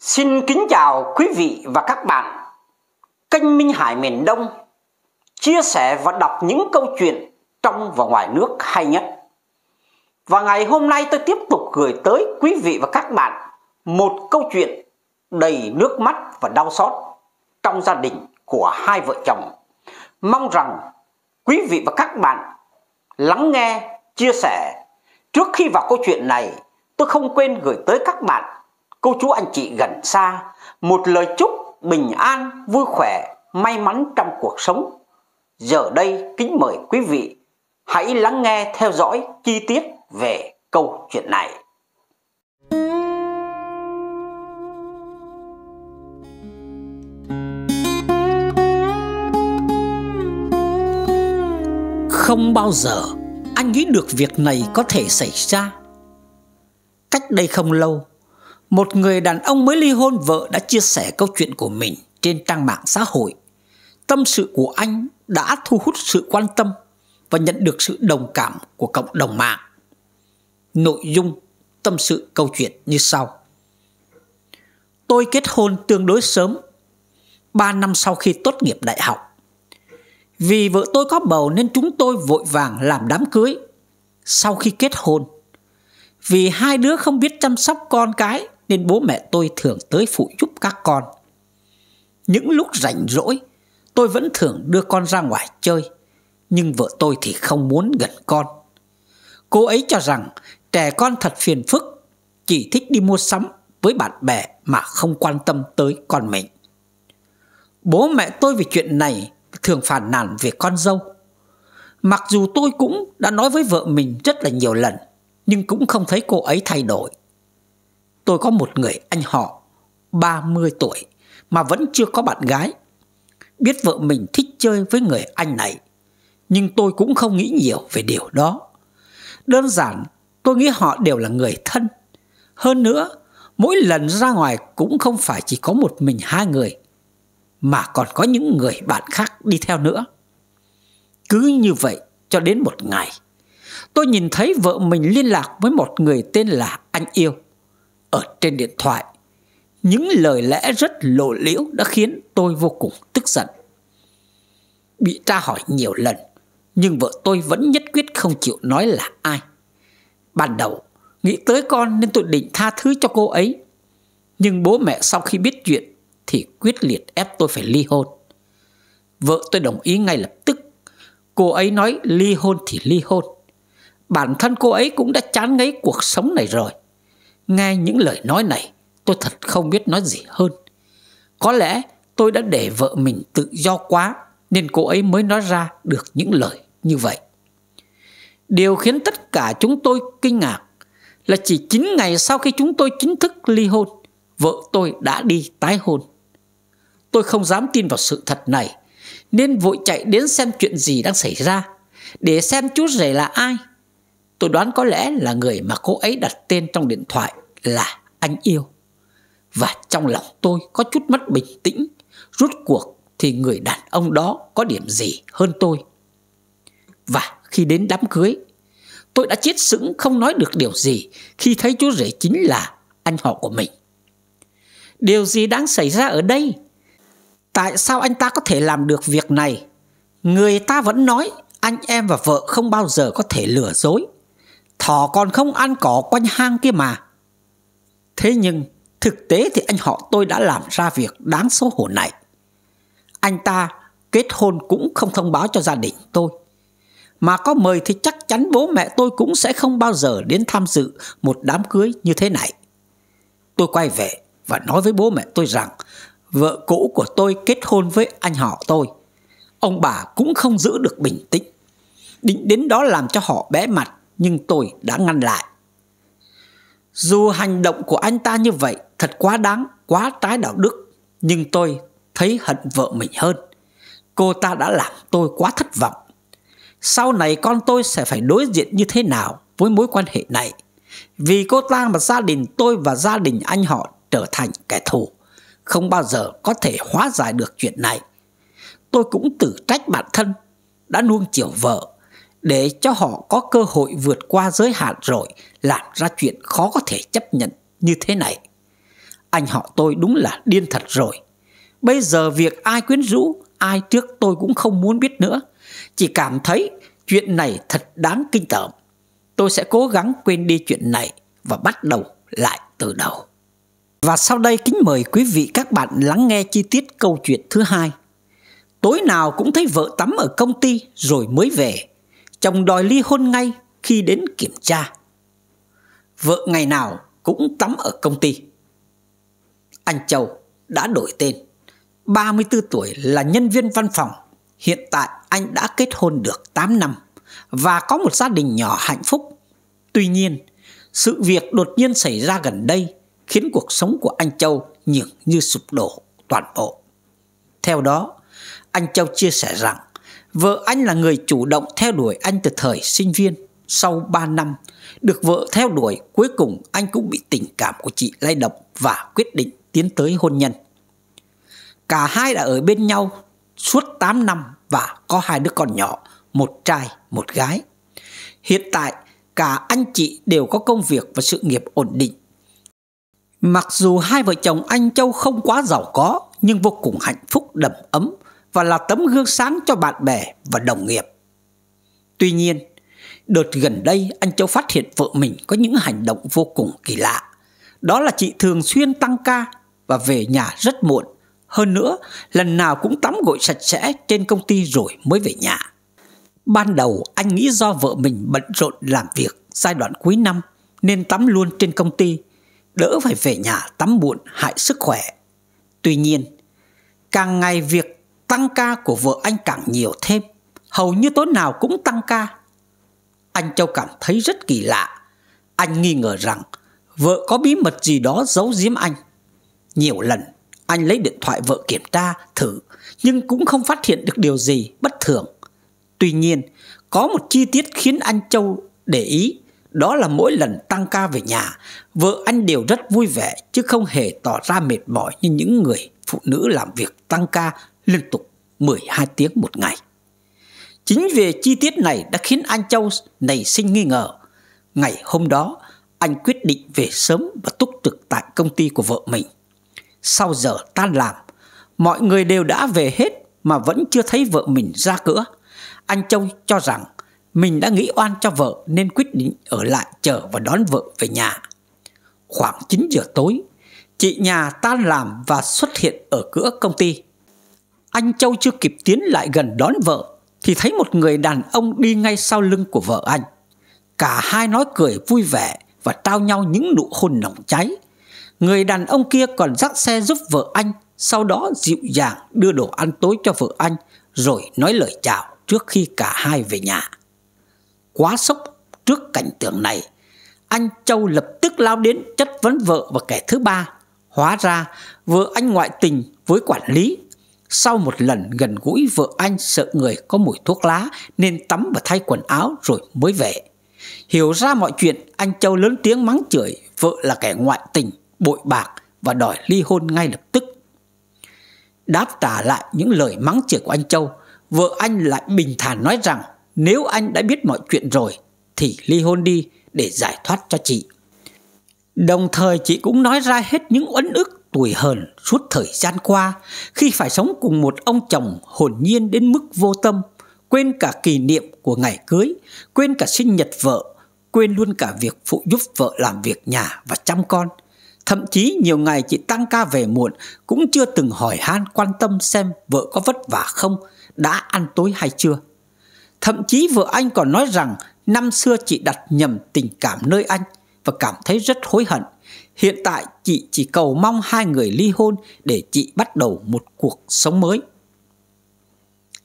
Xin kính chào quý vị và các bạn. Kênh Minh Hải miền Đông chia sẻ và đọc những câu chuyện trong và ngoài nước hay nhất. Và ngày hôm nay tôi tiếp tục gửi tới quý vị và các bạn một câu chuyện đầy nước mắt và đau xót trong gia đình của hai vợ chồng. Mong rằng quý vị và các bạn lắng nghe, chia sẻ. Trước khi vào câu chuyện này, tôi không quên gửi tới các bạn cô chú anh chị gần xa một lời chúc bình an, vui khỏe, may mắn trong cuộc sống. Giờ đây kính mời quý vị hãy lắng nghe theo dõi chi tiết về câu chuyện này. Không bao giờ anh nghĩ được việc này có thể xảy ra. Cách đây không lâu, một người đàn ông mới ly hôn vợ đã chia sẻ câu chuyện của mình trên trang mạng xã hội. Tâm sự của anh đã thu hút sự quan tâm và nhận được sự đồng cảm của cộng đồng mạng. Nội dung tâm sự câu chuyện như sau. Tôi kết hôn tương đối sớm, 3 năm sau khi tốt nghiệp đại học. Vì vợ tôi có bầu nên chúng tôi vội vàng làm đám cưới. Sau khi kết hôn, vì hai đứa không biết chăm sóc con cái nên bố mẹ tôi thường tới phụ giúp các con. Những lúc rảnh rỗi, tôi vẫn thường đưa con ra ngoài chơi, nhưng vợ tôi thì không muốn gần con. Cô ấy cho rằng trẻ con thật phiền phức, chỉ thích đi mua sắm với bạn bè mà không quan tâm tới con mình. Bố mẹ tôi về chuyện này thường phản nàn về con dâu. Mặc dù tôi cũng đã nói với vợ mình rất là nhiều lần, nhưng cũng không thấy cô ấy thay đổi. Tôi có một người anh họ 30 tuổi mà vẫn chưa có bạn gái. Biết vợ mình thích chơi với người anh này, nhưng tôi cũng không nghĩ nhiều về điều đó. Đơn giản, tôi nghĩ họ đều là người thân. Hơn nữa, mỗi lần ra ngoài cũng không phải chỉ có một mình hai người, mà còn có những người bạn khác đi theo nữa. Cứ như vậy cho đến một ngày, tôi nhìn thấy vợ mình liên lạc với một người tên là anh yêu ở trên điện thoại. Những lời lẽ rất lộ liễu đã khiến tôi vô cùng tức giận. Bị tra hỏi nhiều lần, nhưng vợ tôi vẫn nhất quyết không chịu nói là ai. Ban đầu, nghĩ tới con nên tôi định tha thứ cho cô ấy. Nhưng bố mẹ sau khi biết chuyện thì quyết liệt ép tôi phải ly hôn. Vợ tôi đồng ý ngay lập tức. Cô ấy nói ly hôn thì ly hôn. Bản thân cô ấy cũng đã chán ngấy cuộc sống này rồi nghe những lời nói này tôi thật không biết nói gì hơn Có lẽ tôi đã để vợ mình tự do quá Nên cô ấy mới nói ra được những lời như vậy Điều khiến tất cả chúng tôi kinh ngạc Là chỉ 9 ngày sau khi chúng tôi chính thức ly hôn Vợ tôi đã đi tái hôn Tôi không dám tin vào sự thật này Nên vội chạy đến xem chuyện gì đang xảy ra Để xem chú rể là ai Tôi đoán có lẽ là người mà cô ấy đặt tên trong điện thoại là anh yêu. Và trong lòng tôi có chút mất bình tĩnh. Rút cuộc thì người đàn ông đó có điểm gì hơn tôi. Và khi đến đám cưới, tôi đã chết sững không nói được điều gì khi thấy chú rể chính là anh họ của mình. Điều gì đang xảy ra ở đây? Tại sao anh ta có thể làm được việc này? Người ta vẫn nói anh em và vợ không bao giờ có thể lừa dối Thỏ còn không ăn cỏ quanh hang kia mà Thế nhưng Thực tế thì anh họ tôi đã làm ra việc đáng xấu hổ này Anh ta kết hôn cũng không thông báo cho gia đình tôi Mà có mời thì chắc chắn bố mẹ tôi cũng sẽ không bao giờ đến tham dự một đám cưới như thế này Tôi quay về và nói với bố mẹ tôi rằng Vợ cũ của tôi kết hôn với anh họ tôi Ông bà cũng không giữ được bình tĩnh Định đến đó làm cho họ bé mặt nhưng tôi đã ngăn lại. Dù hành động của anh ta như vậy thật quá đáng, quá trái đạo đức, nhưng tôi thấy hận vợ mình hơn. Cô ta đã làm tôi quá thất vọng. Sau này con tôi sẽ phải đối diện như thế nào với mối quan hệ này? Vì cô ta mà gia đình tôi và gia đình anh họ trở thành kẻ thù, không bao giờ có thể hóa giải được chuyện này. Tôi cũng tự trách bản thân đã nuông chiều vợ để cho họ có cơ hội vượt qua giới hạn rồi làm ra chuyện khó có thể chấp nhận như thế này. Anh họ tôi đúng là điên thật rồi. Bây giờ việc ai quyến rũ, ai trước tôi cũng không muốn biết nữa. Chỉ cảm thấy chuyện này thật đáng kinh tởm. Tôi sẽ cố gắng quên đi chuyện này và bắt đầu lại từ đầu. Và sau đây kính mời quý vị các bạn lắng nghe chi tiết câu chuyện thứ hai. Tối nào cũng thấy vợ tắm ở công ty rồi mới về Chồng đòi ly hôn ngay khi đến kiểm tra Vợ ngày nào cũng tắm ở công ty Anh Châu đã đổi tên 34 tuổi là nhân viên văn phòng Hiện tại anh đã kết hôn được 8 năm Và có một gia đình nhỏ hạnh phúc Tuy nhiên sự việc đột nhiên xảy ra gần đây khiến cuộc sống của anh Châu nhường như sụp đổ toàn bộ. Theo đó, anh Châu chia sẻ rằng Vợ anh là người chủ động theo đuổi anh từ thời sinh viên. Sau 3 năm, được vợ theo đuổi, cuối cùng anh cũng bị tình cảm của chị lay động và quyết định tiến tới hôn nhân. Cả hai đã ở bên nhau suốt 8 năm và có hai đứa con nhỏ, một trai, một gái. Hiện tại, cả anh chị đều có công việc và sự nghiệp ổn định. Mặc dù hai vợ chồng anh Châu không quá giàu có, nhưng vô cùng hạnh phúc đầm ấm và là tấm gương sáng cho bạn bè và đồng nghiệp. Tuy nhiên, đợt gần đây anh Châu phát hiện vợ mình có những hành động vô cùng kỳ lạ. Đó là chị thường xuyên tăng ca và về nhà rất muộn. Hơn nữa, lần nào cũng tắm gội sạch sẽ trên công ty rồi mới về nhà. Ban đầu anh nghĩ do vợ mình bận rộn làm việc giai đoạn cuối năm nên tắm luôn trên công ty, đỡ phải về nhà tắm muộn hại sức khỏe. Tuy nhiên, càng ngày việc Tăng ca của vợ anh càng nhiều thêm Hầu như tối nào cũng tăng ca Anh Châu cảm thấy rất kỳ lạ Anh nghi ngờ rằng Vợ có bí mật gì đó giấu giếm anh Nhiều lần Anh lấy điện thoại vợ kiểm tra thử Nhưng cũng không phát hiện được điều gì bất thường Tuy nhiên Có một chi tiết khiến anh Châu để ý đó là mỗi lần tăng ca về nhà, vợ anh đều rất vui vẻ chứ không hề tỏ ra mệt mỏi như những người phụ nữ làm việc tăng ca liên tục 12 tiếng một ngày. Chính về chi tiết này đã khiến anh Châu nảy sinh nghi ngờ. Ngày hôm đó, anh quyết định về sớm và túc trực tại công ty của vợ mình. Sau giờ tan làm, mọi người đều đã về hết mà vẫn chưa thấy vợ mình ra cửa. Anh Châu cho rằng mình đã nghĩ oan cho vợ nên quyết định ở lại chờ và đón vợ về nhà. Khoảng 9 giờ tối, chị nhà tan làm và xuất hiện ở cửa công ty anh Châu chưa kịp tiến lại gần đón vợ thì thấy một người đàn ông đi ngay sau lưng của vợ anh. Cả hai nói cười vui vẻ và trao nhau những nụ hôn nồng cháy. Người đàn ông kia còn dắt xe giúp vợ anh, sau đó dịu dàng đưa đồ ăn tối cho vợ anh rồi nói lời chào trước khi cả hai về nhà. Quá sốc trước cảnh tượng này, anh Châu lập tức lao đến chất vấn vợ và kẻ thứ ba. Hóa ra, vợ anh ngoại tình với quản lý sau một lần gần gũi vợ anh sợ người có mùi thuốc lá nên tắm và thay quần áo rồi mới về. Hiểu ra mọi chuyện, anh Châu lớn tiếng mắng chửi vợ là kẻ ngoại tình, bội bạc và đòi ly hôn ngay lập tức. Đáp trả lại những lời mắng chửi của anh Châu, vợ anh lại bình thản nói rằng nếu anh đã biết mọi chuyện rồi thì ly hôn đi để giải thoát cho chị. Đồng thời chị cũng nói ra hết những uất ức tủi hờn suốt thời gian qua khi phải sống cùng một ông chồng hồn nhiên đến mức vô tâm, quên cả kỷ niệm của ngày cưới, quên cả sinh nhật vợ, quên luôn cả việc phụ giúp vợ làm việc nhà và chăm con. Thậm chí nhiều ngày chị tăng ca về muộn cũng chưa từng hỏi han quan tâm xem vợ có vất vả không, đã ăn tối hay chưa. Thậm chí vợ anh còn nói rằng năm xưa chị đặt nhầm tình cảm nơi anh – và cảm thấy rất hối hận. Hiện tại chị chỉ cầu mong hai người ly hôn để chị bắt đầu một cuộc sống mới.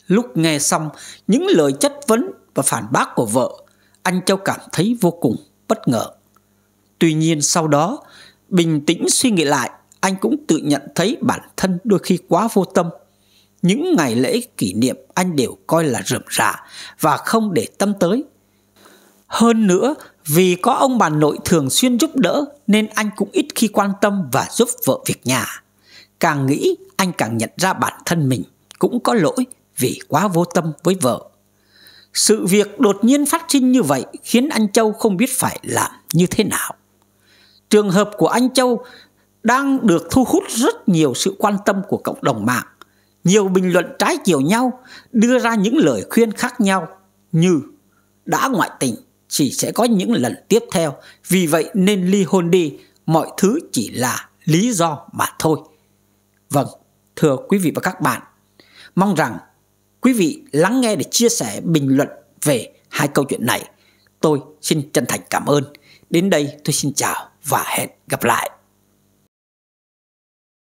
Lúc nghe xong những lời chất vấn và phản bác của vợ, anh Châu cảm thấy vô cùng bất ngờ. Tuy nhiên sau đó, bình tĩnh suy nghĩ lại, anh cũng tự nhận thấy bản thân đôi khi quá vô tâm. Những ngày lễ kỷ niệm anh đều coi là rườm rà và không để tâm tới. Hơn nữa, vì có ông bà nội thường xuyên giúp đỡ nên anh cũng ít khi quan tâm và giúp vợ việc nhà. Càng nghĩ anh càng nhận ra bản thân mình cũng có lỗi vì quá vô tâm với vợ. Sự việc đột nhiên phát sinh như vậy khiến anh Châu không biết phải làm như thế nào. Trường hợp của anh Châu đang được thu hút rất nhiều sự quan tâm của cộng đồng mạng. Nhiều bình luận trái chiều nhau đưa ra những lời khuyên khác nhau như đã ngoại tình chỉ sẽ có những lần tiếp theo. Vì vậy nên ly hôn đi, mọi thứ chỉ là lý do mà thôi. Vâng, thưa quý vị và các bạn, mong rằng quý vị lắng nghe để chia sẻ bình luận về hai câu chuyện này. Tôi xin chân thành cảm ơn. Đến đây tôi xin chào và hẹn gặp lại.